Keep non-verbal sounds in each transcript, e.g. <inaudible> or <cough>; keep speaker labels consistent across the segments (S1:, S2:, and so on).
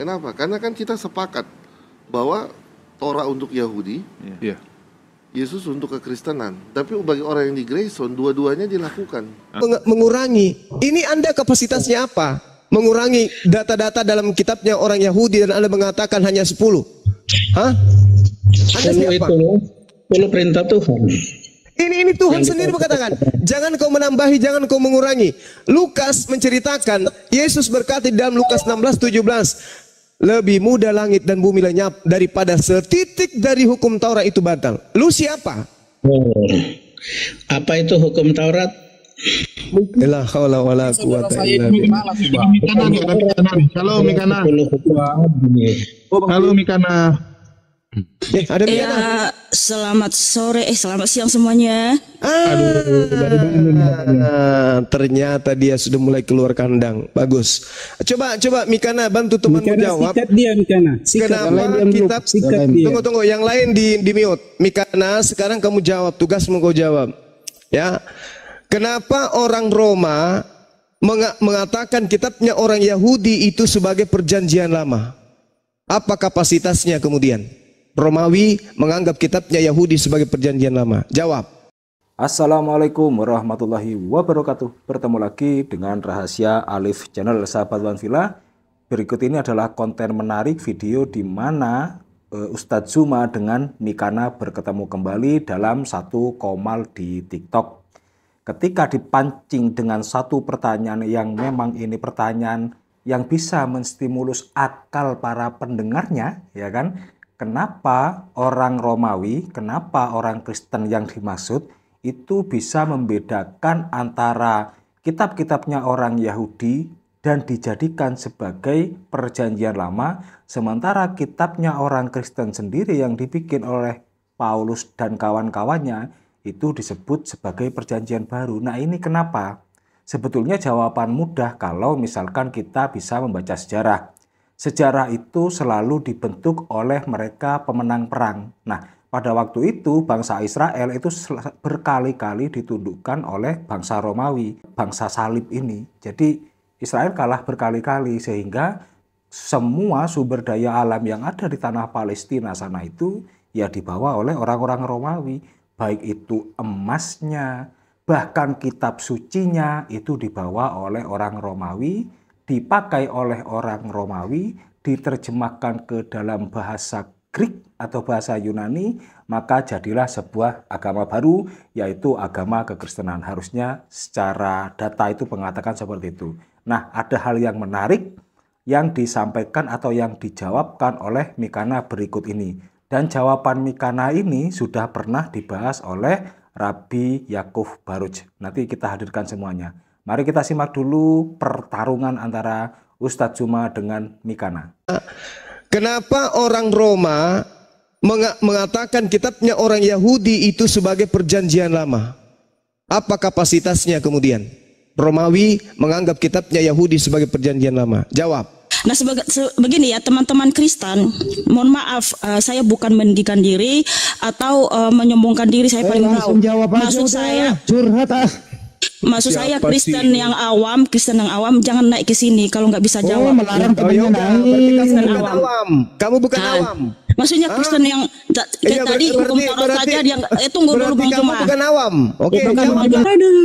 S1: Kenapa? Karena kan kita sepakat bahwa Torah untuk Yahudi, yeah. Iya. Yesus untuk kekristenan. Tapi bagi orang yang di Grayson, dua-duanya dilakukan.
S2: Meng mengurangi. Ini Anda kapasitasnya apa? Mengurangi data-data dalam kitabnya orang Yahudi dan Anda mengatakan hanya 10. Hah?
S3: Anda siapa?
S4: Itu, perintah Tuhan.
S2: Ini ini Tuhan sendiri mengatakan, jangan kau menambahi, jangan kau mengurangi. Lukas menceritakan, Yesus berkati dalam Lukas 16, 17, lebih mudah langit dan bumi lenyap daripada setitik dari hukum Taurat itu batal. Lu siapa? Hmm. Apa itu hukum Taurat? La haula wala quwata illa billah. Halo Mikana.
S4: Halo Mikana. Hmm. Eh, ada Ya,
S5: selamat sore, eh selamat siang semuanya.
S4: Ah, Aduh, ah,
S2: ternyata dia sudah mulai keluar kandang. Bagus. Coba coba Mikana bantu teman Mikana jawab. Sikat dia Mikana. Sikat Kenapa yang kita
S3: Tunggu tunggu, yang lain
S2: di di mute. Mikana, sekarang kamu jawab, tugasmu kau jawab. Ya. Kenapa orang Roma mengatakan kitabnya orang Yahudi itu sebagai perjanjian lama? Apa kapasitasnya kemudian? Romawi menganggap kitabnya Yahudi sebagai perjanjian lama?
S3: Jawab. Assalamualaikum warahmatullahi wabarakatuh. Bertemu lagi dengan Rahasia Alif Channel Sahabat Villa. Berikut ini adalah konten menarik video di mana eh, Ustadz Zuma dengan Nikana berketemu kembali dalam satu komal di TikTok. Ketika dipancing dengan satu pertanyaan yang memang ini pertanyaan yang bisa menstimulus akal para pendengarnya, ya kan? kenapa orang Romawi, kenapa orang Kristen yang dimaksud itu bisa membedakan antara kitab-kitabnya orang Yahudi dan dijadikan sebagai perjanjian lama, sementara kitabnya orang Kristen sendiri yang dibikin oleh Paulus dan kawan-kawannya itu disebut sebagai perjanjian baru. Nah ini kenapa? Sebetulnya jawaban mudah kalau misalkan kita bisa membaca sejarah. Sejarah itu selalu dibentuk oleh mereka pemenang perang. Nah, pada waktu itu bangsa Israel itu berkali-kali ditundukkan oleh bangsa Romawi, bangsa salib ini. Jadi Israel kalah berkali-kali sehingga semua sumber daya alam yang ada di tanah Palestina sana itu ya dibawa oleh orang-orang Romawi, baik itu emasnya, bahkan kitab sucinya itu dibawa oleh orang Romawi dipakai oleh orang Romawi diterjemahkan ke dalam bahasa Greek atau bahasa Yunani, maka jadilah sebuah agama baru, yaitu agama kekristenan. Harusnya secara data itu mengatakan seperti itu. Nah, ada hal yang menarik yang disampaikan atau yang dijawabkan oleh Mikana berikut ini. Dan jawaban Mikana ini sudah pernah dibahas oleh Rabbi Yakub Baruj. Nanti kita hadirkan semuanya. Mari kita simak dulu pertarungan antara Ustadz Juma dengan Mikana.
S2: Kenapa orang Roma mengatakan kitabnya orang Yahudi itu sebagai perjanjian lama? Apa kapasitasnya kemudian? Romawi menganggap kitabnya Yahudi sebagai perjanjian lama. Jawab.
S5: Nah sebagai begini ya teman-teman Kristen, mohon maaf uh, saya bukan meninggikan diri atau uh, menyombongkan diri saya eh, paling tahu. Jawab Maksud saya curhat ah. Maksud Siapa saya Kristen sih? yang awam, Kristen yang awam jangan naik ke sini kalau nggak bisa jawab. Oh, melarang oh, ya, berarti kamu bukan awam. awam. Kamu bukan nah, awam. Maksudnya ah. Kristen yang ya, ya, tadi hukum Taurat saja dia eh, tunggu dulu Bang Juma. bukan awam. Oke, okay, bukan jawab. Bang Aduh,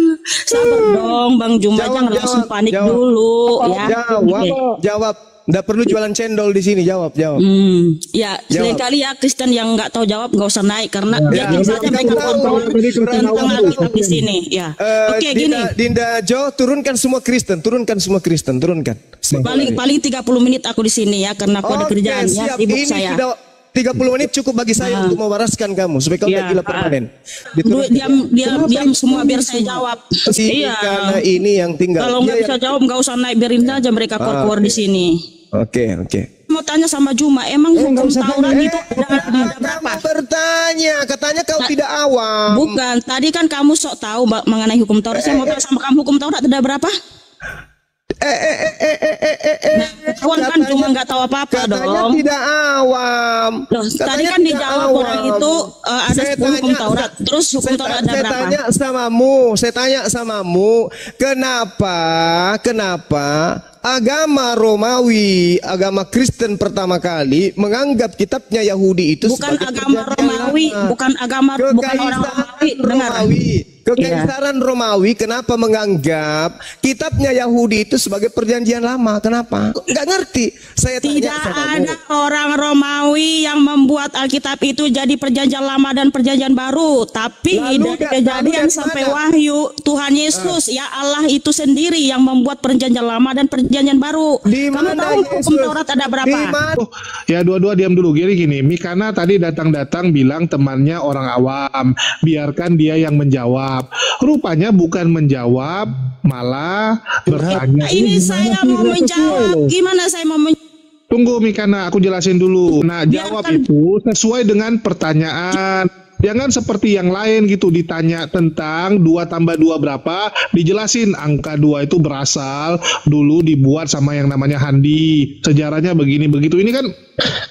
S5: sabar dong Bang Juma jawab, jangan jawab, langsung panik jawab. dulu jawab, ya. Jawab,
S2: jawab. Nggak perlu jualan cendol di sini. Jawab, jawab. Hmm,
S5: ya, jawab. kali ya Kristen yang nggak tahu jawab nggak usah naik karena ya, dia biasanya mereka kontrol tengah kita di sini. Ya.
S2: Uh, Oke, okay, gini. Dinda Jo, turunkan semua Kristen, turunkan semua Kristen, turunkan. Paling
S5: paling 30 menit aku di sini ya karena aku okay, ada kerjaan ya, siap. ya sibuk ini saya. Sudah 30 menit cukup bagi saya nah. untuk
S2: mewaraskan kamu supaya kamu iya. tidak ya. gila permanen.
S5: Ah. Diturusin. Diam diam diam semua biar saya jawab. iya. karena ini yang tinggal. Kalau nggak bisa yang... jawab nggak usah naik biarin ya. aja mereka keluar ah, di sini. Oke, okay, oke. Okay mau tanya sama Juma, emang eh, hukum tawuran eh, itu ada, ada, berapa? bertanya, katanya kau Ta tidak awam. Bukan, tadi kan kamu sok tahu mengenai hukum tawuran. Eh, Saya mau eh. tanya sama kamu hukum tawuran ada berapa? Eh, eh eh eh eh eh eh eh nah, kan cuma nggak tahu apa apa katanya dong tidak awam Loh, tadi kan dijawab orang itu uh, ada saya tanya, Taurat terus hukum saya, Taurat ada saya berapa tanya
S2: samamu saya tanya samamu kenapa kenapa agama Romawi, agama Kristen pertama kali menganggap kitabnya Yahudi itu bukan sebagai
S5: agama Romawi, bukan agama bukan orang Romawi, Romawi.
S2: Dengar Kekaisaran yeah. Romawi kenapa menganggap kitabnya Yahudi itu sebagai perjanjian lama? Kenapa?
S5: Enggak ngerti. Saya tidak sama ada orang Romawi yang membuat Alkitab itu jadi perjanjian lama dan perjanjian baru, tapi lalu dari kejadian sampai mana? wahyu Tuhan Yesus uh. ya Allah itu sendiri yang membuat perjanjian lama dan perjanjian baru. Di Kamu tahu hukum Taurat ada berapa?
S4: Oh, ya dua-dua diam dulu. Gini gini, Mikana tadi datang-datang bilang temannya orang awam, biarkan dia yang menjawab menjawab. Rupanya bukan menjawab, malah bertanya. Nah, ini, saya mau menjawab. Gimana saya mau menjawab? Tunggu Mikana, aku jelasin dulu. Nah, jawab Biarkan. itu sesuai dengan pertanyaan. Jangan seperti yang lain gitu ditanya tentang dua tambah dua berapa, dijelasin angka dua itu berasal dulu dibuat sama yang namanya Handi. Sejarahnya begini begitu. Ini kan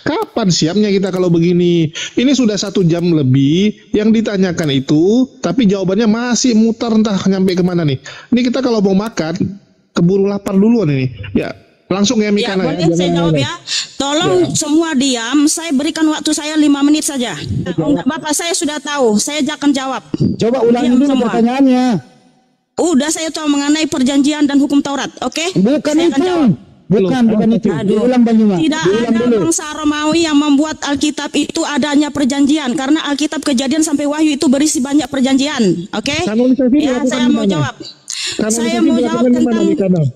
S4: Kapan siapnya kita kalau begini? Ini sudah satu jam lebih yang ditanyakan itu, tapi jawabannya masih mutar entah nyampe kemana nih. Ini kita kalau mau makan, keburu lapar duluan ini. Ya, langsung ya Mikana. Ya, ya, boleh saya jawab ya.
S5: Tolong ya. semua diam. Saya berikan waktu saya lima menit saja. Bapak saya sudah tahu. Saya akan jawab. Coba ulangi dulu semua. pertanyaannya. Udah saya tahu mengenai perjanjian dan hukum Taurat. Oke? Okay? Bukan saya itu. Akan jawab. Bukan, bukan itu. Aduh. Diulang Tidak Diulang ada dulu. bangsa Romawi yang membuat Alkitab itu adanya perjanjian karena Alkitab Kejadian sampai Wahyu itu berisi banyak perjanjian. Oke? Okay? Ya, saya mau jawab. Kamu saya mau jawab tentang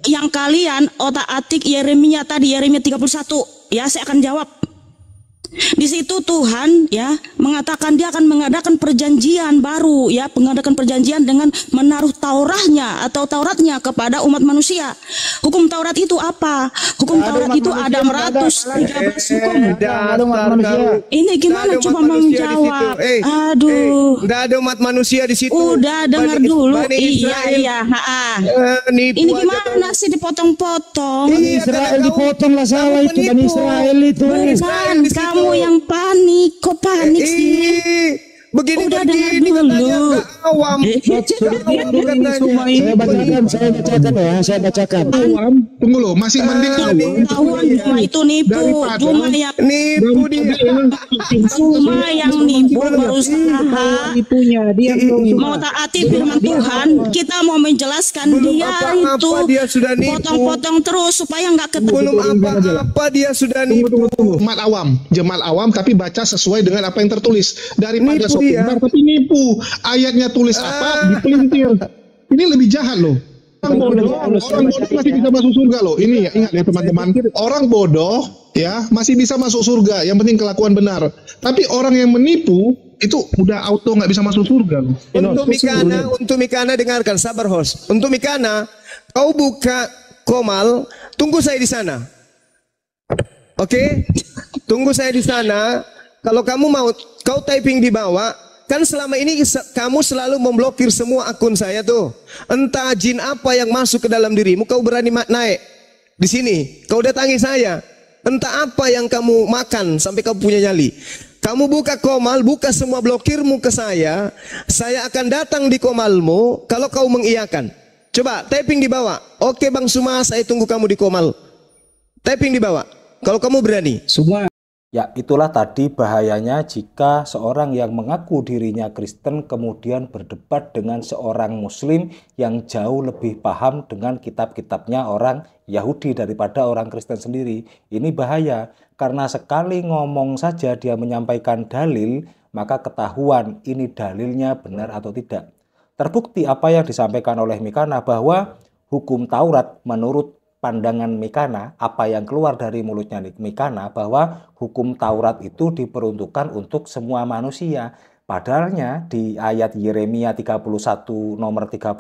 S5: yang kalian otak-atik Yeremia tadi Yeremia 31. Ya, saya akan jawab. Di situ Tuhan ya mengatakan dia akan mengadakan perjanjian baru ya, mengadakan perjanjian dengan menaruh Taurahnya atau Tauratnya kepada umat manusia. Hukum Taurat itu apa? Hukum Taurat Taurat itu ada 113 eh, hukum. Eh, ini gimana coba menjawab? Eh, eh,
S2: Aduh. Enggak ada umat manusia di situ. Udah dengar dulu. Bani Iya, iya, ha. Eh, ini gimana
S5: sih dipotong-potong? ini iya, Israel dipotong lah salah itu Bani Israel itu. Bukan, kamu kamu yang panik, kok panik sih? Eh, eh
S4: begini Udah begini katanya awam. Eh, eh, eh, eh, saya bacakan, saya bacakan ya, saya bacakan. Awam, tunggu loh, masih nah, mending awam itu
S5: nipu, cuma yang nipu dia. Cuma yang nipu
S6: berusaha
S2: iya, iya, iya. nipunya dia mau taati firman Tuhan, kita
S5: mau menjelaskan
S2: dia itu potong-potong terus
S4: supaya nggak ketemu. Belum apa-apa dia sudah nipu. Jemaat awam, jemaat awam tapi baca sesuai dengan apa yang tertulis daripada sok iya. benar tapi nipu. Ayatnya tulis apa, ah. dipelintir. Ini lebih jahat loh. Orang bodoh, orang bodoh masih bisa masuk surga loh. Ini ya, ingat ya teman-teman. Orang bodoh ya masih bisa masuk surga. Yang penting kelakuan benar. Tapi orang yang menipu itu udah auto nggak bisa masuk surga loh. Untuk Mikana,
S2: untuk Mikana dengarkan sabar host. Untuk Mikana, kau buka Komal, tunggu saya di sana. Oke, okay? tunggu saya di sana. Kalau kamu mau kau typing di bawah, kan selama ini kamu selalu memblokir semua akun saya tuh. Entah jin apa yang masuk ke dalam dirimu, kau berani naik di sini. Kau datangi saya. Entah apa yang kamu makan sampai kau punya nyali. Kamu buka komal, buka semua blokirmu ke saya. Saya akan datang di komalmu kalau kau mengiyakan. Coba typing di bawah. Oke Bang Suma, saya tunggu kamu di komal. Typing di bawah. Kalau
S3: kamu berani. Suma, Ya, itulah tadi bahayanya jika seorang yang mengaku dirinya Kristen kemudian berdebat dengan seorang Muslim yang jauh lebih paham dengan kitab-kitabnya orang Yahudi daripada orang Kristen sendiri. Ini bahaya karena sekali ngomong saja dia menyampaikan dalil, maka ketahuan ini dalilnya benar atau tidak. Terbukti apa yang disampaikan oleh Mikana bahwa hukum Taurat menurut pandangan Mikana, apa yang keluar dari mulutnya Mikana bahwa hukum Taurat itu diperuntukkan untuk semua manusia. Padahalnya di ayat Yeremia 31 nomor 31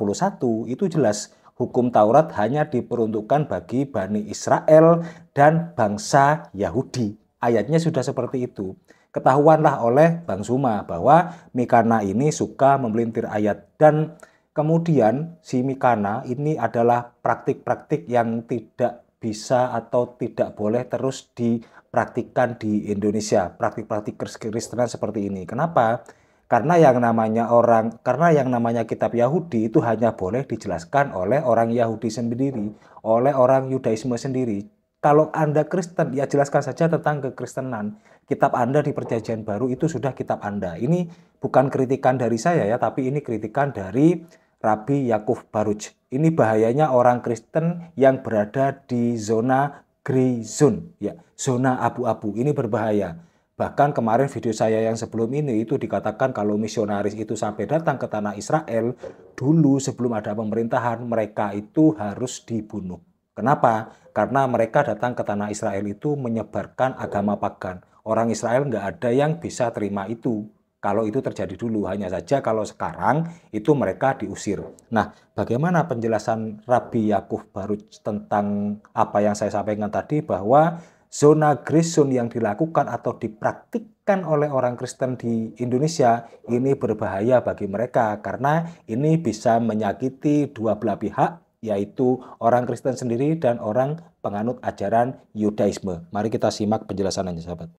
S3: itu jelas hukum Taurat hanya diperuntukkan bagi Bani Israel dan bangsa Yahudi. Ayatnya sudah seperti itu. Ketahuanlah oleh Bang Suma bahwa Mikana ini suka memelintir ayat dan Kemudian si mikana ini adalah praktik-praktik yang tidak bisa atau tidak boleh terus dipraktikkan di Indonesia. Praktik-praktik kristenan seperti ini. Kenapa? Karena yang namanya orang, karena yang namanya kitab Yahudi itu hanya boleh dijelaskan oleh orang Yahudi sendiri, oleh orang Yudaisme sendiri. Kalau Anda Kristen, ya jelaskan saja tentang kekristenan. Kitab Anda di Perjanjian Baru itu sudah kitab Anda. Ini bukan kritikan dari saya ya, tapi ini kritikan dari Rabi Yakub Baruj. Ini bahayanya orang Kristen yang berada di zona gray zone, ya, zona abu-abu. Ini berbahaya. Bahkan kemarin video saya yang sebelum ini itu dikatakan kalau misionaris itu sampai datang ke tanah Israel, dulu sebelum ada pemerintahan mereka itu harus dibunuh. Kenapa? Karena mereka datang ke tanah Israel itu menyebarkan agama pagan. Orang Israel nggak ada yang bisa terima itu kalau itu terjadi dulu. Hanya saja kalau sekarang itu mereka diusir. Nah, bagaimana penjelasan Rabi Yakub baru tentang apa yang saya sampaikan tadi bahwa zona grison yang dilakukan atau dipraktikkan oleh orang Kristen di Indonesia ini berbahaya bagi mereka karena ini bisa menyakiti dua belah pihak yaitu orang Kristen sendiri dan orang penganut ajaran Yudaisme. Mari kita simak penjelasannya sahabat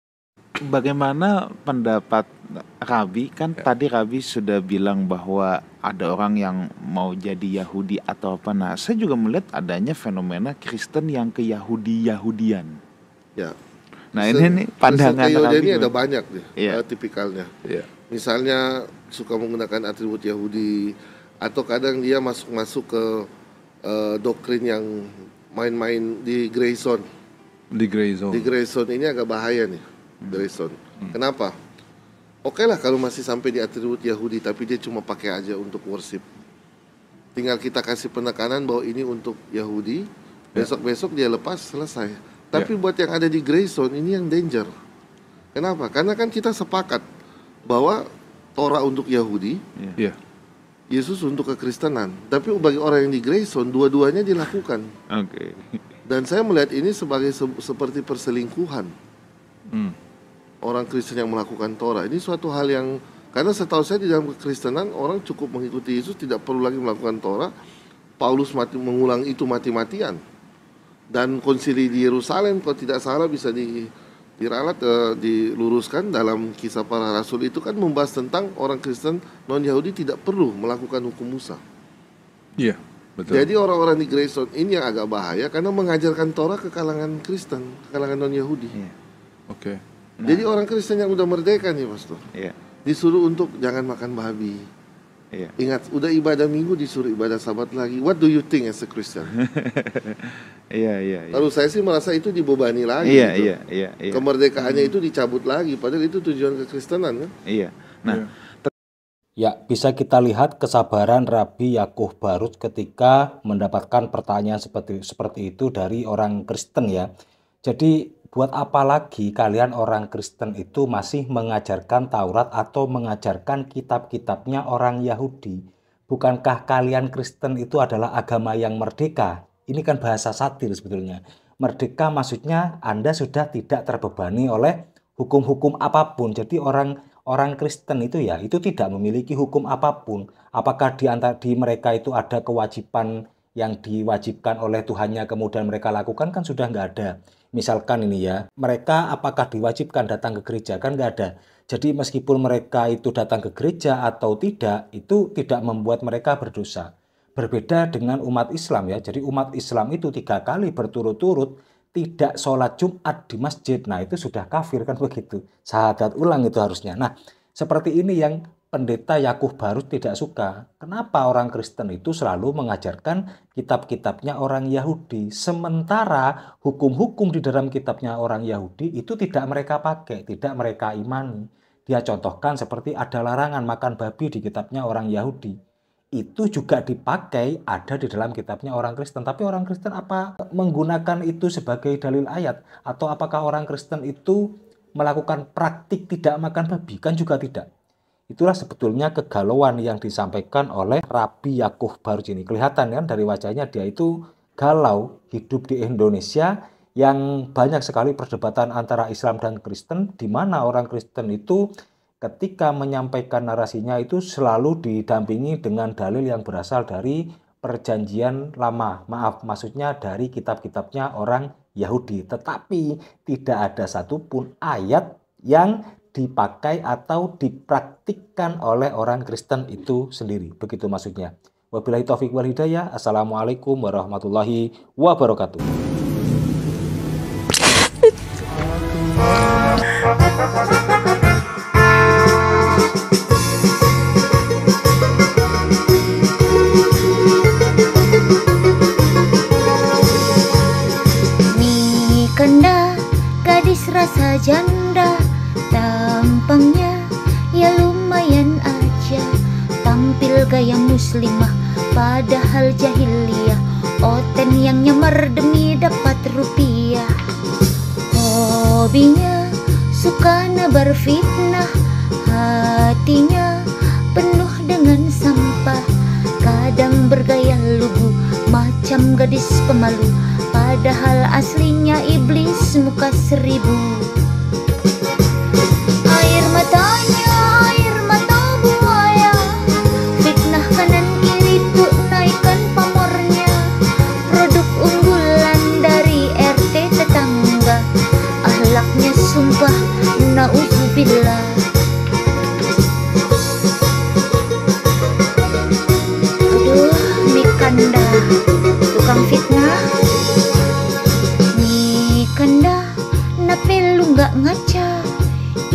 S4: bagaimana pendapat Rabi kan ya. tadi Rabi sudah bilang bahwa ada orang yang mau jadi Yahudi atau apa. Nah, saya juga melihat adanya fenomena Kristen yang ke Yahudi Yahudian. Ya. Nah, Kristen, ini nih pandangan Kristen Rabi. ini ada banyak
S1: nih ya. tipikalnya. Ya. Misalnya suka menggunakan atribut Yahudi atau kadang dia masuk-masuk ke uh, doktrin yang main-main di Grayson
S4: Di Grayson Di
S1: Grayson ini agak bahaya nih Drayson. Hmm. Kenapa? Oke okay lah kalau masih sampai di atribut Yahudi tapi dia cuma pakai aja untuk worship. Tinggal kita kasih penekanan bahwa ini untuk Yahudi. Ya. Besok-besok dia lepas selesai. Ya. Tapi yeah. buat yang ada di Zone ini yang danger. Kenapa? Karena kan kita sepakat bahwa Torah untuk Yahudi, yeah. Ya. Yesus untuk kekristenan. Tapi bagi orang yang di Zone dua-duanya dilakukan. Oke. Okay. Dan saya melihat ini sebagai se seperti perselingkuhan. Hmm orang Kristen yang melakukan Torah ini suatu hal yang karena setahu saya di dalam kekristenan orang cukup mengikuti Yesus tidak perlu lagi melakukan Torah. Paulus mati, mengulang itu mati-matian. Dan konsili di Yerusalem kalau tidak salah bisa di diralat e, diluruskan dalam kisah para rasul itu kan membahas tentang orang Kristen non Yahudi tidak perlu melakukan hukum Musa.
S3: Iya, yeah,
S4: betul. Jadi
S1: orang-orang di Grayson ini yang agak bahaya karena mengajarkan Torah ke kalangan Kristen, ke kalangan non Yahudi. Yeah. Oke. Okay. Nah. Jadi orang Kristen yang udah merdeka nih pastor, yeah. Iya. disuruh untuk jangan makan babi. Yeah. Ingat, udah ibadah minggu disuruh ibadah sabat lagi. What do you think as a Christian? <laughs>
S4: Iya, iya. iya. Lalu saya
S1: sih merasa itu dibebani lagi. Iya, gitu. iya, iya, iya. Kemerdekaannya hmm. itu dicabut lagi, padahal itu tujuan kekristenan kan? Iya. Nah,
S3: yeah. Ya, bisa kita lihat kesabaran Rabi Yakub Barut ketika mendapatkan pertanyaan seperti seperti itu dari orang Kristen ya. Jadi buat apa lagi kalian orang Kristen itu masih mengajarkan Taurat atau mengajarkan kitab-kitabnya orang Yahudi? Bukankah kalian Kristen itu adalah agama yang merdeka? Ini kan bahasa satir sebetulnya. Merdeka maksudnya Anda sudah tidak terbebani oleh hukum-hukum apapun. Jadi orang orang Kristen itu ya itu tidak memiliki hukum apapun. Apakah di antara di mereka itu ada kewajiban yang diwajibkan oleh Tuhannya kemudian mereka lakukan kan sudah nggak ada. Misalkan ini ya, mereka apakah diwajibkan datang ke gereja? Kan nggak ada. Jadi meskipun mereka itu datang ke gereja atau tidak, itu tidak membuat mereka berdosa. Berbeda dengan umat Islam ya. Jadi umat Islam itu tiga kali berturut-turut tidak sholat Jumat di masjid. Nah itu sudah kafir kan begitu. Sahadat ulang itu harusnya. Nah seperti ini yang pendeta Yakub Barus tidak suka. Kenapa orang Kristen itu selalu mengajarkan kitab-kitabnya orang Yahudi, sementara hukum-hukum di dalam kitabnya orang Yahudi itu tidak mereka pakai, tidak mereka imani. Dia contohkan seperti ada larangan makan babi di kitabnya orang Yahudi. Itu juga dipakai ada di dalam kitabnya orang Kristen. Tapi orang Kristen apa menggunakan itu sebagai dalil ayat? Atau apakah orang Kristen itu melakukan praktik tidak makan babi? Kan juga tidak Itulah sebetulnya kegalauan yang disampaikan oleh Rabi Yakub Baruj ini. Kelihatan kan dari wajahnya dia itu galau hidup di Indonesia yang banyak sekali perdebatan antara Islam dan Kristen di mana orang Kristen itu ketika menyampaikan narasinya itu selalu didampingi dengan dalil yang berasal dari perjanjian lama. Maaf, maksudnya dari kitab-kitabnya orang Yahudi. Tetapi tidak ada satupun ayat yang dipakai atau dipraktikkan oleh orang Kristen itu sendiri. Begitu maksudnya. Wabillahi taufik wal hidayah. Assalamualaikum warahmatullahi wabarakatuh.
S6: Mi kenda gadis rasa janda tampangnya ya lumayan aja Tampil gaya muslimah padahal jahiliyah Oten yang nyamar demi dapat rupiah Hobinya suka nabar fitnah Hatinya penuh dengan sampah Kadang bergaya lugu macam gadis pemalu Padahal aslinya iblis muka seribu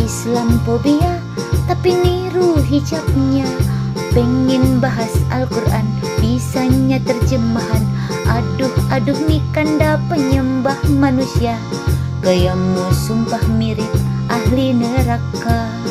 S6: Islam pobia, Tapi niru hijabnya Pengen bahas Al-Quran Bisanya terjemahan Aduh-aduh nih kanda penyembah manusia Gayamu sumpah mirip ahli neraka